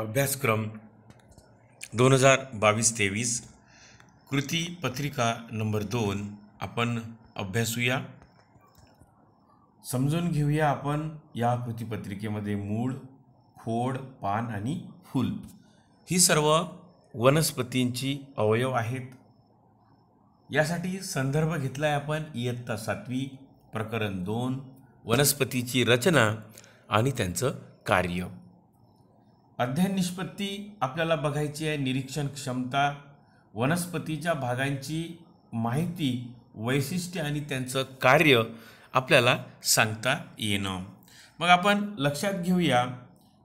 अभ्यासक्रम दोन हजार बावीस तेवीस कृती पत्रिका नंबर दोन आपण अभ्यासूया समजून घेऊया आपण या कृतीपत्रिकेमध्ये मूळ खोड पान आणि फूल ही सर्व वनस्पतींची अवयव आहेत यासाठी संदर्भ घेतला आहे आपण इयत्ता सातवी प्रकरण दोन वनस्पतीची रचना आणि त्यांचं कार्य अध्ययन निष्पत्ती आपल्याला बघायची आहे निरीक्षण क्षमता वनस्पतीच्या भागांची माहिती वैशिष्ट्य आणि त्यांचं कार्य आपल्याला सांगता येणं मग आपण लक्षात घेऊया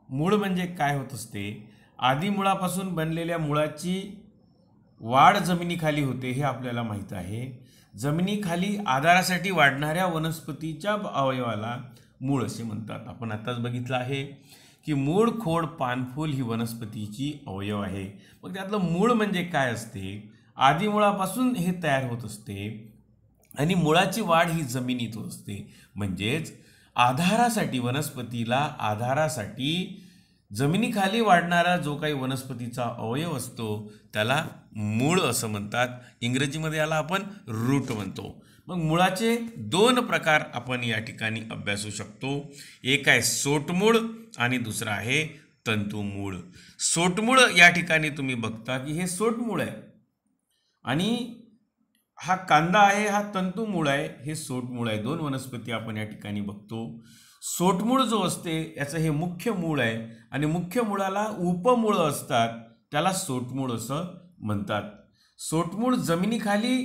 मूळ म्हणजे काय होत असते आधी मुळापासून बनलेल्या मुळाची वाढ जमिनीखाली होते हे आपल्याला माहीत आहे जमिनीखाली आधारासाठी वाढणाऱ्या वनस्पतीच्या अवयवाला मूळ असे म्हणतात आपण आत्ताच बघितलं आहे की मूळ खोड पानफूल ही वनस्पतीची अवयव आहे मग त्यातलं मूळ म्हणजे काय असते आधी मुळापासून हे तयार होत असते आणि मुळाची वाढ ही जमिनीत होत असते म्हणजेच आधारासाठी वनस्पतीला आधारासाठी जमिनीखाली वाढणारा जो काही वनस्पतीचा अवयव असतो त्याला मूळ असं म्हणतात इंग्रजीमध्ये याला आपण रूट म्हणतो मग मुळाचे दोन प्रकार आपण या ठिकाणी अभ्यासू शकतो एक आहे सोटमूळ आणि दुसरा आहे तंतुमूळ सोटमूळ या ठिकाणी तुम्ही बघता की हे सोटमूळ आहे आणि हा कांदा आहे हा तंतुमूळ आहे हे सोटमूळ आहे दोन वनस्पती आपण या ठिकाणी बघतो सोटमूळ जो असते याचं हे मुख्य मूळ आहे आणि मुख्य मुळाला उपमूळ असतात त्याला सोटमूळ असं म्हणतात सोटमूळ जमिनीखाली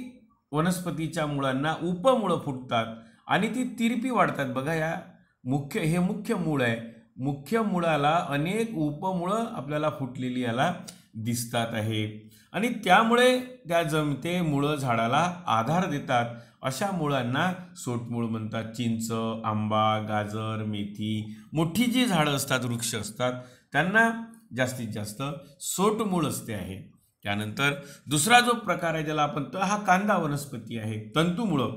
वनस्पतीच्या मुळांना उपमुळं फुटतात आणि ती तिरपी वाढतात बघा या मुख्य हे मुख्य मूळ आहे मुख्य मुळाला अनेक उपमुळं आपल्याला फुटलेली याला दिसतात आहे आणि त्यामुळे त्या जमते मुळं झाडाला आधार देतात अशा मुळांना सोटमूळ म्हणतात चिंच आंबा गाजर मेथी मोठी जी झाडं असतात वृक्ष असतात त्यांना जास्तीत जास्त सोटमूळ असते आहे त्यानंतर दुसरा जो प्रकार आहे ज्याला आपण तर हा कांदा वनस्पती आहे तंतुमुळं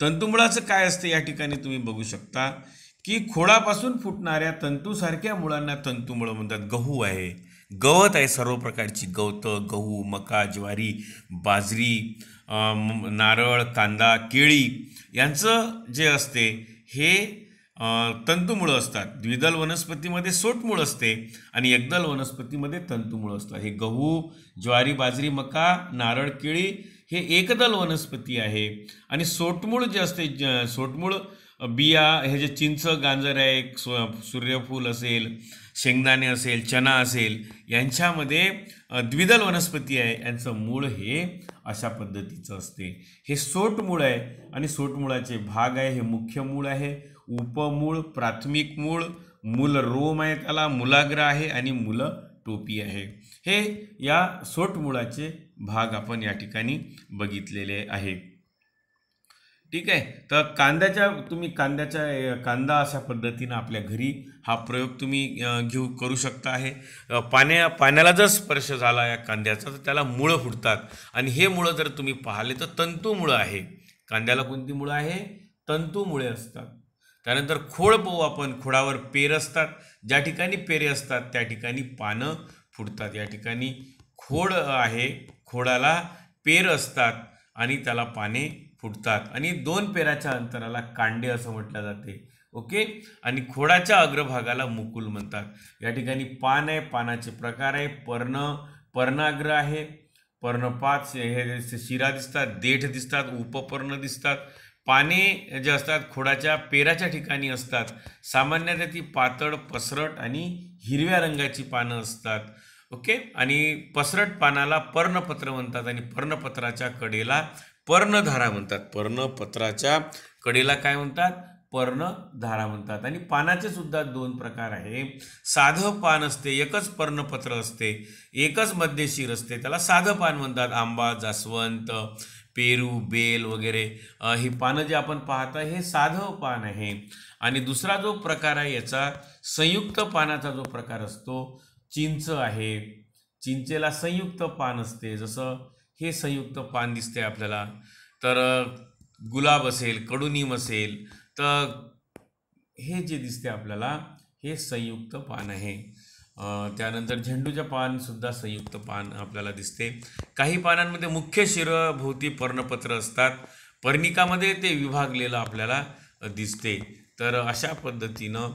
तंतुमुळाचं काय असतं या ठिकाणी तुम्ही बघू शकता की खोडापासून फुटणाऱ्या तंतूसारख्या मुळांना तंतुमुळं म्हणतात गहू आहे गवत आहे सर्व प्रकारची गवतं गहू मका ज्वारी बाजरी नारळ कांदा केळी यांचं जे असते हे तंतुमुळं असतात द्विदल वनस्पतीमध्ये सोटमूळ असते आणि एकदल वनस्पतीमध्ये तंतुमूळ असतात हे गहू ज्वारी बाजरी मका नारळ केळी हे एकदल वनस्पती आहे आणि सोटमूळ जे असते ज सोटमूळ बिया हे जे चिंच गांजर आहे सूर्यफूल असेल शेंगदाणे असेल चना असेल यांच्यामध्ये द्विदल वनस्पती आहे यांचं मूळ हे अशा पद्धतीचं असते हे सोटमूळ आहे आणि सोटमुळाचे भाग आहे हे मुख्य मूळ आहे उपमूळ प्राथमिक मूळ मूल रोम आहे त्याला मुलाग्र आहे आणि मुलं टोपी आहे हे या सोट मुळाचे भाग आपण या ठिकाणी बघितलेले आहे ठीक आहे तर कांद्याच्या तुम्ही कांद्याच्या कांदा अशा पद्धतीनं आपल्या घरी हा प्रयोग तुम्ही घेऊ करू शकता आहे पाण्या पाण्याला जर स्पर्श झाला या कांद्याचा तर त्याला मुळं फुटतात आणि हे मुळं जर तुम्ही पाहिले तर तंतूमुळं आहे कांद्याला कोणती मुळं आहे तंतूमुळे असतात त्यानंतर खोड आपण खोडावर पेर असतात ज्या ठिकाणी पेरे असतात त्या ठिकाणी पानं फुटतात या ठिकाणी खोड आहे खोडाला पेर असतात आणि त्याला पाने फुटतात आणि दोन पेराच्या अंतराला कांडे असं म्हटलं जाते ओके आणि खोडाच्या अग्रभागाला मुकुल म्हणतात या ठिकाणी पान आहे पानाचे प्रकार आहे पर्ण पर्णाग्र आहे पर्णपात हे शिरा दिसतात देठ दिसतात उपपर्ण दिसतात पाने जे असतात खोडाच्या पेराच्या ठिकाणी असतात सामान्यतः ती पातळ पसरट आणि हिरव्या रंगाची पानं असतात ओके आणि पसरट पानाला पर्णपत्र म्हणतात आणि पर्णपत्राच्या कडेला पर्णधारा म्हणतात पर्णपत्राच्या कडेला काय म्हणतात पर्णधारा म्हणतात आणि पानाचे सुद्धा दोन प्रकार आहे साधं पान असते एकच पर्णपत्र असते एकच मध्यशीर असते त्याला साधं पान म्हणतात आंबा जास्वंत पेरू बेल वगैरे ही पानं जे आपण पाहता हे साधं पान आहे आणि दुसरा जो प्रकार आहे याचा संयुक्त पानाचा जो प्रकार असतो चिंच आहे चिंचेला संयुक्त पान असते जसं हे संयुक्त पान दिसते आपल्याला तर गुलाब असेल कडुनिम असेल तर हे जे दिसते आपल्याला हे संयुक्त पान आहे त्यानंतर पान पानसुद्धा संयुक्त पान आपल्याला दिसते काही पानांमध्ये मुख्य शिरभोवती पर्णपत्र असतात पर्णिकामध्ये ते विभागलेलं आपल्याला दिसते तर अशा पद्धतीनं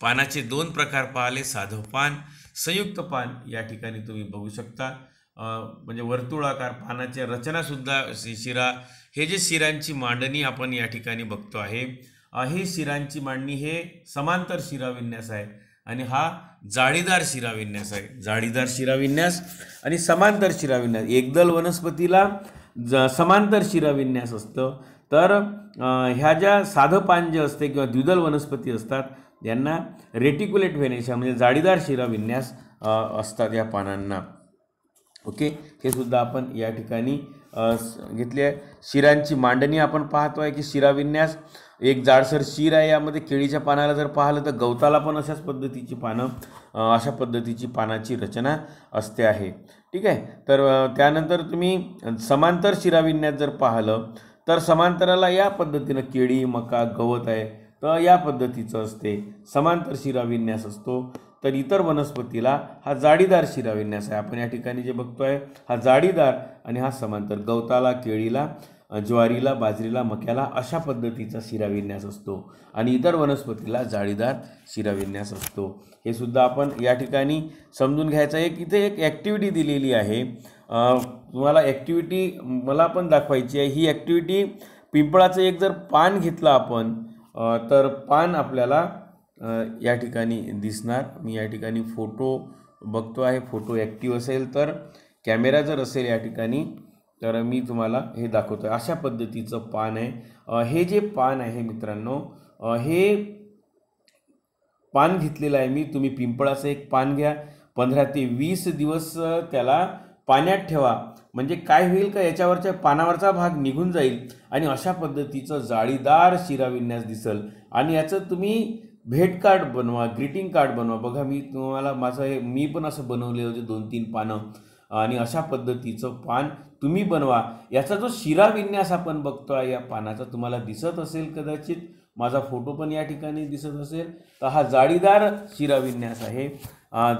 पानाचे दोन प्रकार पाहिले साधव पान संयुक्त पान या ठिकाणी तुम्ही बघू शकता म्हणजे वर्तुळाकार पानाच्या रचनासुद्धा शिरा हे जे शिरांची मांडणी आपण या ठिकाणी बघतो आहे हे शिरांची मांडणी हे समांतर शिरा विन्यास आहे आणि हा जाळीदार शिराविन्यास आहे जाळीदार शिराविन्यास आणि समांतर शिराविन्यास एकदल वनस्पतीला ज समांतर शिराविन्यास असतं तर ह्या ज्या साधं पान जे असते किंवा द्विदल वनस्पती असतात यांना रेटिक्युलेट व्हेनेशा म्हणजे जाळीदार शिराविन्यास असतात या पानांना ओके हे सुद्धा आपण या ठिकाणी घेतले शिरांची मांडणी आपण पाहतो आहे की शिराविन्यास एक जाडसर शीर आहे यामध्ये केळीच्या पानाला जर पाहिलं तर गवताला पण अशाच पद्धतीची पानं अशा पद्धतीची पानाची रचना असते आहे ठीक आहे तर त्यानंतर तुम्ही समांतर शिराविन्यात जर पाहिलं तर समांतराला या पद्धतीनं केळी मका गवत आहे तर या पद्धतीचं असते समांतर शिराविन्यास असतो तर इतर वनस्पतीला हा जाडीदार शिराविन्यास आहे आपण या ठिकाणी जे बघतो आहे हा जाडीदार आणि हा समांतर गवताला केळीला ज्वारीला बाजरीला मक्याला अशा पद्धतीचा विन्यास असतो आणि इतर वनस्पतीला जाळीदार विन्यास असतो हे सुद्धा आपण या ठिकाणी समजून घ्यायचं आहे की इथे एक ॲक्टिव्हिटी दिलेली आहे तुम्हाला ॲक्टिव्हिटी मला पण दाखवायची आहे ही ॲक्टिव्हिटी पिंपळाचं एक जर पान घेतलं आपण तर पान आपल्याला या ठिकाणी दिसणार मी या ठिकाणी फोटो बघतो आहे फोटो ॲक्टिव्ह असेल तर कॅमेरा जर असेल या ठिकाणी तर मी तुम्हाला हे दाखवतो आहे अशा पद्धतीचं पान आहे हे जे पान आहे मित्रांनो हे पान घेतलेलं आहे मी तुम्ही पिंपळाचं एक पान घ्या पंधरा ते वीस दिवस त्याला पाण्यात ठेवा म्हणजे काय होईल का याच्यावरच्या पानावरचा भाग निघून जाईल आणि अशा पद्धतीचं जाळीदार शिरा विन्यास दिसल आणि याचं तुम्ही भेट कार्ड बनवा ग्रीटिंग कार्ड बनवा बघा मी तुम्हाला माझं हे मी पण असं बनवले होते दोन तीन पानं आणि अशा पद्धतीचं पान तुम्ही बनवा याचा जो शिरा विन्यास आपण बघतो आहे या पानाचा तुम्हाला दिसत असेल कदाचित माझा फोटो पण या ठिकाणी दिसत असेल तर हा जाळीदार शिरा विन्यास आहे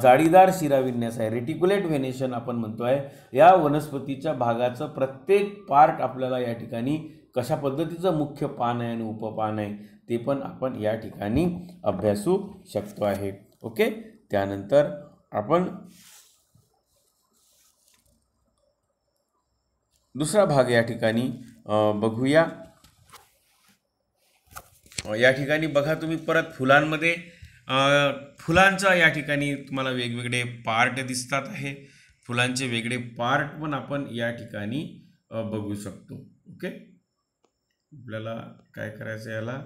जाळीदार शिरा विन्यास आहे रेटिक्युलेट व्हेनेशन आपण म्हणतो आहे या वनस्पतीच्या भागाचं प्रत्येक पार्ट आपल्याला या ठिकाणी कशा पद्धतीचं मुख्य पान आहे आणि उपपान आहे ते पण आपण या ठिकाणी अभ्यासू शकतो आहे ओके त्यानंतर आपण दुसरा भाग या ठिकाणी बघूया या ठिकाणी बघा तुम्ही परत फुलांमध्ये फुलांचा या ठिकाणी तुम्हाला वेगवेगळे पार्ट दिसतात आहे फुलांचे वेगळे पार्ट पण आपण या ठिकाणी बघू शकतो ओके आपल्याला काय करायचं याला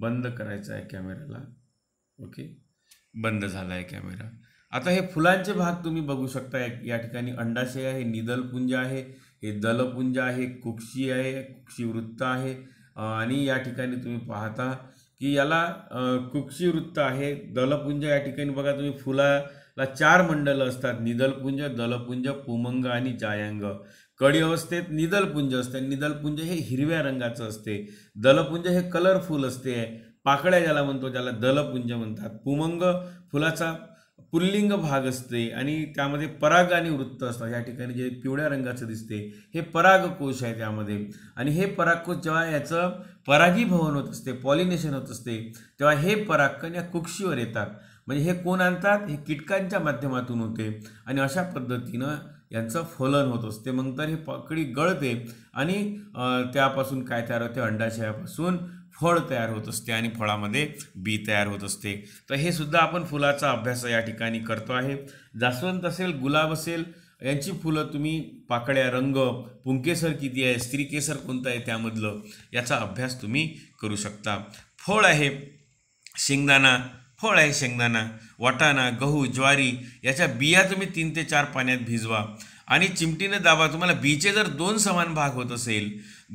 बंद करायचं आहे कॅमेऱ्याला ओके बंद झाला आहे कॅमेरा आता हे फुलांचे भाग तुम्ही बघू शकता या ठिकाणी अंडाशय आहे निदलपुंज आहे हे दलपुंज आहे कुक्षी आहे कुक्षी वृत्त आहे आणि या ठिकाणी तुम्ही पाहता की याला कुक्षी वृत्त आहे दलपुंज या ठिकाणी बघा तुम्ही फुलाला चार मंडल असतात निदलपुंज दलपुंज पुमंग आणि जायांग कडी अवस्थेत निदलपुंज असते निदलपुंज हे हिरव्या रंगाचं असते दलपुंज हे कलरफुल असते पाकळ्या ज्याला म्हणतो ज्याला दलपुंज म्हणतात पुमंग फुलाचा पुल्लिंग भाग असते आणि त्यामध्ये पराग आणि वृत्त असतात या ठिकाणी जे पिवळ्या रंगाचं दिसते हे परागकोश आहे त्यामध्ये आणि हे परागकोश जेव्हा याचं परागीभवन होत असते पॉलिनेशन होत असते तेव्हा हे परागकण या कुक्षीवर येतात म्हणजे हे कोण आणतात हे कीटकांच्या माध्यमातून होते आणि अशा पद्धतीनं यांचं फलन होत असते मग तर हे पकडी गळते आणि त्यापासून काय तयार होते अंडाशयापासून फळ तयार होत असते आणि फळामध्ये बी तयार होत असते तर हे सुद्धा आपण फुलाचा अभ्यास या ठिकाणी करतो आहे जास्वंत असेल गुलाब असेल यांची फुलं तुम्ही पाकळ्या रंग पुंकेसर किती आहे स्त्रीकेसर कोणतं आहे त्यामधलं याचा अभ्यास तुम्ही करू शकता फळ आहे शेंगदाणा फळ आहे शेंगदाणा वाटाणा गहू ज्वारी याच्या बिया तुम्ही तीन ते चार पाण्यात भिजवा आणि चिमटीने दाबा तुम्हाला बीचे जर दोन समान भाग होत असेल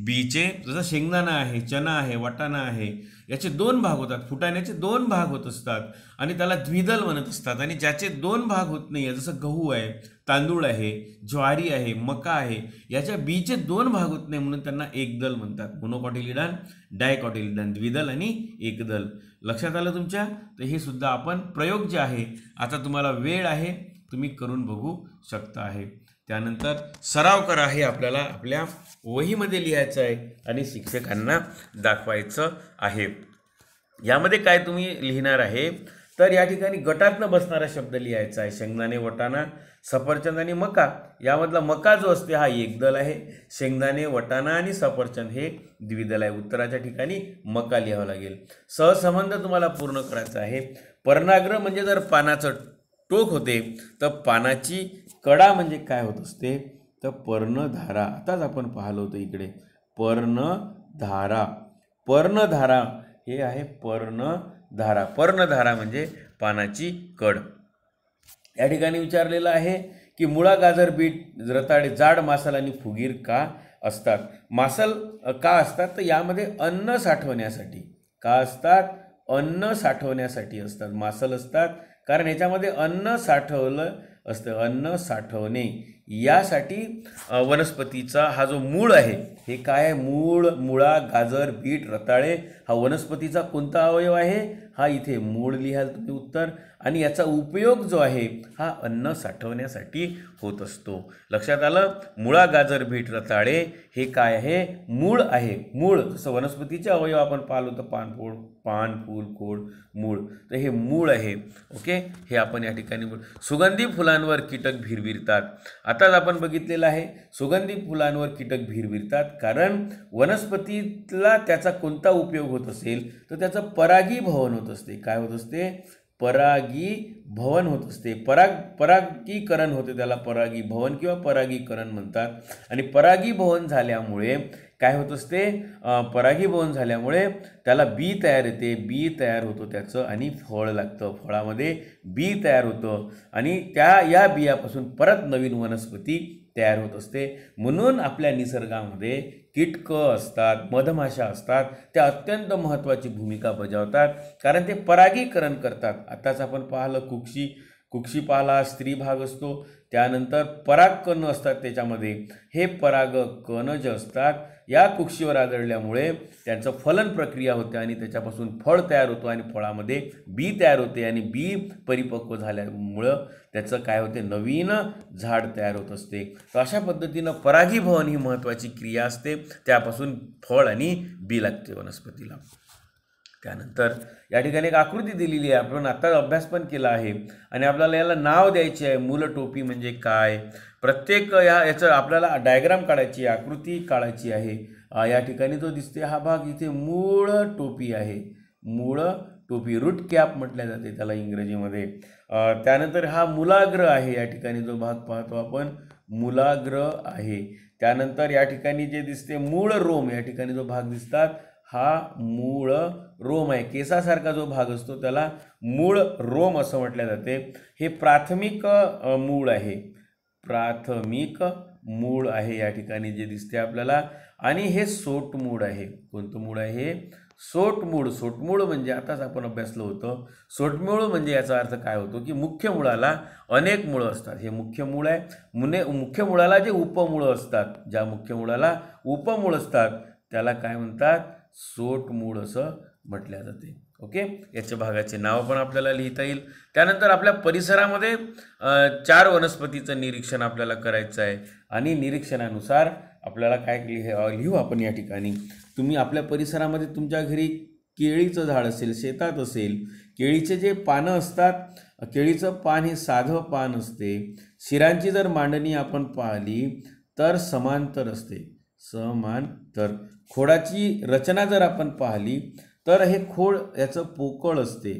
बीचे जसं शेंगदाणा आहे चना आहे वाटाणा आहे याचे दोन भाग होतात फुटाण्याचे दोन भाग होत असतात आणि त्याला द्विदल म्हणत असतात आणि ज्याचे दोन भाग होत नाही आहे जसं गहू आहे तांदूळ आहे ज्वारी आहे मका आहे याच्या बीचे दोन भाग होत नाही म्हणून त्यांना एकदल म्हणतात मोनोकॉटिलिडान डायकॉटिलिडान द्विदल आणि एकदल लक्षात आलं तुमच्या तर हे सुद्धा आपण प्रयोग जे आहे आता तुम्हाला वेळ आहे तुम्ही करून बघू शकता आहे त्यानंतर सराव करा हे आपल्याला आपल्या वहीमध्ये लिहायचं आहे आणि शिक्षकांना दाखवायचं आहे यामध्ये काय तुम्ही लिहिणार आहे तर या ठिकाणी गटातनं बसणारा शब्द लिहायचा आहे शेंगदाणे वटाणा सफरचंद आणि मका यामधला मका जो असते हा एकदल आहे शेंगदाणे वटाणा आणि सफरचंद हे द्विदल आहे उत्तराच्या ठिकाणी मका लिहावं लागेल सहसंबंध तुम्हाला पूर्ण करायचा आहे पर्णाग्र म्हणजे जर पानाचं टोक होते तर पानाची कडा म्हणजे काय होत असते तर पर्णधारा आताच आपण पाहिलं होतं इकडे पर्णधारा पर्णधारा हे आहे पर्णधारा पर्णधारा म्हणजे पानाची कड या ठिकाणी विचारलेलं आहे की मुळा गाजर बीट रताळे जाड मासाल आणि फुगीर का असतात मासल का असतात तर यामध्ये अन्न साठवण्यासाठी का असतात अन्न साठवण्यासाठी असतात मासल असतात कारण याच्यामध्ये अन्न साठवलं असतं अन्न साठवणे यासाठी वनस्पतीचा हा जो मूळ आहे हे काय आहे मूळ मुळा गाजर बीट रताळे हा वनस्पतीचा कोणता अवयव आहे हा इथे मूळ लिहाल तुम्ही उत्तर आणि याचा उपयोग जो आहे हा अन्न साठवण्यासाठी होत असतो लक्षात आलं मुळा गाजर बीट रताळे हे काय आहे मूळ आहे मूळ जसं वनस्पतीचे अवयव आपण पाहिलं तर पानफोड पान फूल कोड मूळ तर हे मूळ आहे ओके हे आपण या ठिकाणी सुगंधी फुलांवर कीटक भिरभिरतात आता आताच आपण बघितलेलं आहे सुगंधी फुलांवर कीटक भिरभिरतात कारण वनस्पतीला त्याचा कोणता उपयोग होत असेल तर त्याचं परागी भवन होत असते काय होत असते परागी भवन होत असते पराग परागीकरण होते त्याला परागी भवन किंवा परागीकरण म्हणतात आणि परागी भवन झाल्यामुळे काय होत असते परागीभवन झाल्यामुळे त्याला बी तयार येते बी तयार होतो त्याचं आणि फळ लागतं फळामध्ये बी तयार होतं आणि त्या या बियापासून परत नवीन वनस्पती तयार होत असते म्हणून आपल्या निसर्गामध्ये कीटकं असतात मधमाशा असतात त्या अत्यंत महत्त्वाची भूमिका बजावतात कारण ते परागीकरण करतात आत्ताच आपण पाहिलं कुक्षी कुक्षी पाला स्त्री भाग असतो त्यानंतर पराग कण असतात त्याच्यामध्ये हे पराग कण जे असतात या कुक्षीवर आदळल्यामुळे त्यांचं फलन प्रक्रिया होते आणि त्याच्यापासून फळ तयार होतो आणि फळामध्ये बी तयार होते आणि बी परिपक्व झाल्यामुळं त्याचं काय होते नवीन झाड तयार होत असते तर अशा पद्धतीनं परागीभवन ही महत्त्वाची क्रिया असते त्यापासून फळ आणि बी लागते वनस्पतीला त्यानंतर या ठिकाणी एक आकृती दिलेली आहे आपण आत्ता अभ्यास पण केला आहे आणि आपल्याला याला नाव द्यायचे आहे मूल टोपी म्हणजे काय प्रत्येक या याचं आपल्याला डायग्राम काढायची आकृती काढायची आहे या ठिकाणी जो दिसते हा भाग इथे मूळ टोपी आहे मूळ टोपी रूट कॅप म्हटल्या जाते त्याला इंग्रजीमध्ये त्यानंतर हा मुलाग्र आहे या ठिकाणी जो भाग पाहतो आपण मुलाग्र आहे त्यानंतर या ठिकाणी जे दिसते मूळ रोम या ठिकाणी जो भाग दिसतात हा मूळ रोम आहे केसासारखा जो भाग असतो त्याला मूळ रोम असं म्हटलं जाते हे प्राथमिक मूळ आहे प्राथमिक मूळ आहे या ठिकाणी जे दिसते आपल्याला आणि हे सोटमूळ आहे कोणतं मूळ आहे सोट सोटमूळ सोटमूळ म्हणजे आताच आपण अभ्यासलं होतं सोटमूळ म्हणजे याचा अर्थ काय होतो की मुख्य मुळाला अनेक मुळं असतात हे मुख्य मूळ आहे मुने मुख्य मुळाला जे उपमुळं असतात ज्या मुख्य मुळाला उपमूळ असतात त्याला काय म्हणतात सोट मूळ असं म्हटल्या जाते ओके याच्या भागाचे नाव पण आपल्याला लिहिता येईल त्यानंतर आपल्या परिसरामध्ये चार वनस्पतीचं निरीक्षण आपल्याला करायचं आहे आणि निरीक्षणानुसार आपल्याला काय लिह लिहू आपण या ठिकाणी तुम्ही आपल्या परिसरामध्ये तुमच्या घरी केळीचं झाड असेल शेतात असेल केळीचे जे पानं असतात केळीचं पान हे साधं पान असते शिरांची जर मांडणी आपण पाहिली तर समांतर असते समांतर खोडाची रचना जर आपण पाहिली तर हे खोड याचं पोकळ असते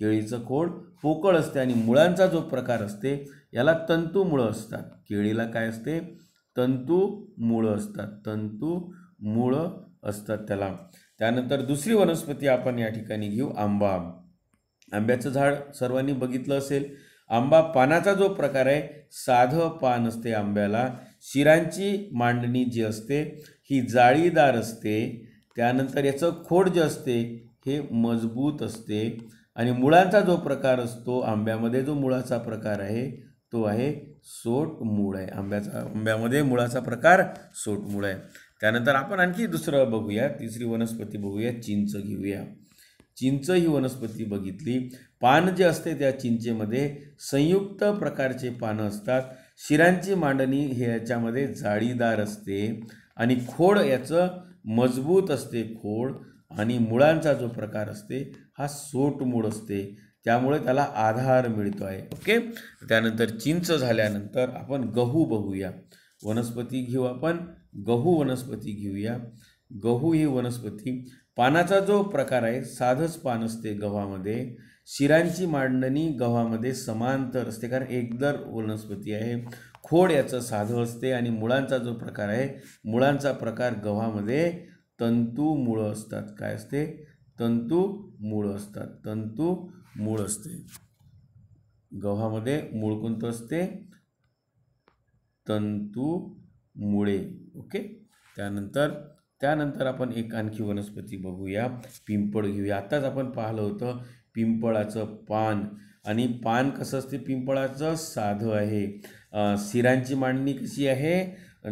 केळीचं खोड पोकळ असते आणि मुळांचा जो प्रकार असते याला तंतू मुळं असतात केळीला काय असते तंतू मुळं असतात तंतू मुळं असतात त्याला त्यानंतर दुसरी वनस्पती आपण या ठिकाणी घेऊ आंबा आंब्याचं झाड सर्वांनी बघितलं असेल आंबा पानाचा जो प्रकार आहे साधं पान असते आंब्याला शिरांची मांडणी जी असते ही जाळीदार असते त्यानंतर याचं खोड जे असते हे मजबूत असते आणि मुळांचा जो प्रकार असतो आंब्यामध्ये जो मुळाचा प्रकार आहे तो आहे सोट मूळ आहे आंब्याचा आंब्यामध्ये मुळाचा प्रकार सोट मूळ आहे त्यानंतर आपण आणखी दुसरं बघूया तिसरी वनस्पती बघूया चिंच घेऊया चिंच ही वनस्पती बघितली पान जे असते त्या चिंचेमध्ये संयुक्त प्रकारचे पानं असतात शिरांची मांडणी हे याच्यामध्ये जाळीदार असते आणि खोड याचं मजबूत असते खोड आणि मुळांचा जो प्रकार असते हा सोट मूळ असते त्यामुळे त्याला आधार मिळतो आहे ओके त्यानंतर चिंच झाल्यानंतर आपण गहू बघूया वनस्पती घेऊ आपण गहू वनस्पती घेऊया गहू ही वनस्पती पानाचा जो प्रकार आहे साधंच पान असते गव्हामध्ये शिरांची मांडणी गव्हामध्ये समांतर असते कारण एकदर वनस्पती आहे खोड याचं साधं असते आणि मुळांचा जो प्रकार आहे मुळांचा प्रकार गव्हामध्ये तंतू मुळं असतात काय असते तंतू मुळं असतात तंतू मूळ असते गव्हामध्ये मूळ कोणतं असते तंतू मुळे ओके त्यानंतर त्यानंतर आपण एक आणखी वनस्पती बघूया पिंपळ घेऊया आत्ताच आपण पाहिलं होतं पिंपळाचं पान आणि पान कसं असते पिंपळाचं साधं आहे सिरांची मांडणी कशी आहे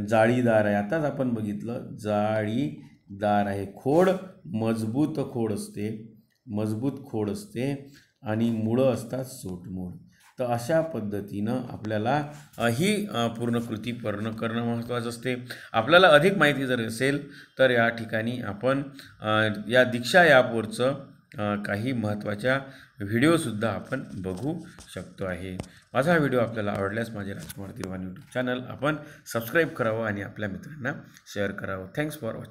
जाळीदार आहे आताच आपण बघितलं जाळीदार आहे खोड मजबूत खोड असते मजबूत खोड असते आणि मुळं असतात सोटमूळ तर अशा पद्धतीनं आपल्याला ही पूर्ण कृती पूर्ण करणं महत्त्वाचं असते आपल्याला अधिक माहिती जर असेल तर या ठिकाणी आपण या दीक्षा ॲपवरचं काही महत्त्वाच्या व्हिडिओसुद्धा आपण बघू शकतो आहे माझा व्हिडिओ आपल्याला आवडल्यास माझे राजकुमार दिवाण यूट्यूब चॅनल आपण सबस्क्राईब करावं आणि आपल्या मित्रांना शेअर करावं थँक्स फॉर वॉचिंग